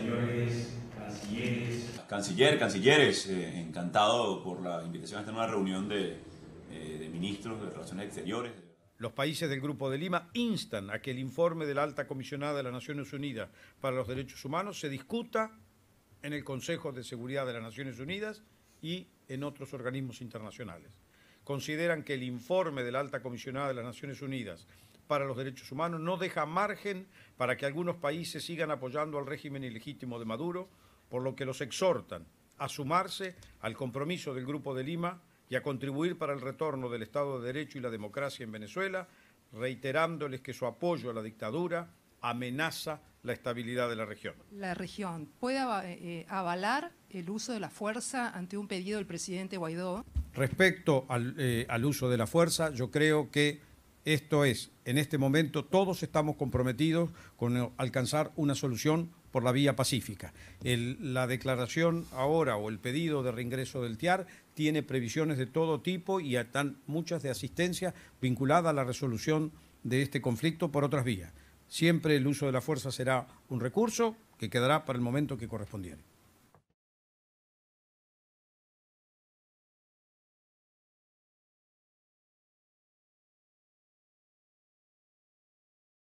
señores cancilleres. Canciller, cancilleres, eh, encantado por la invitación a esta nueva reunión de, eh, de ministros de Relaciones Exteriores. Los países del Grupo de Lima instan a que el informe de la alta comisionada de las Naciones Unidas para los Derechos Humanos se discuta en el Consejo de Seguridad de las Naciones Unidas y en otros organismos internacionales consideran que el informe de la alta comisionada de las Naciones Unidas para los Derechos Humanos no deja margen para que algunos países sigan apoyando al régimen ilegítimo de Maduro, por lo que los exhortan a sumarse al compromiso del Grupo de Lima y a contribuir para el retorno del Estado de Derecho y la democracia en Venezuela, reiterándoles que su apoyo a la dictadura amenaza la estabilidad de la región. La región puede eh, eh, avalar el uso de la fuerza ante un pedido del presidente Guaidó. Respecto eh, al, uso de la fuerza, yo creo que esto es, en este momento todos estamos comprometidos con alcanzar una solución por la vía pacífica. la declaración ahora o el pedido de reingreso del TIAR tiene previsiones de todo tipo y están muchas de asistencia vinculada a la resolución de este conflicto por otras vías. Siempre el uso de la fuerza será un recurso que quedará para el momento que correspondiere.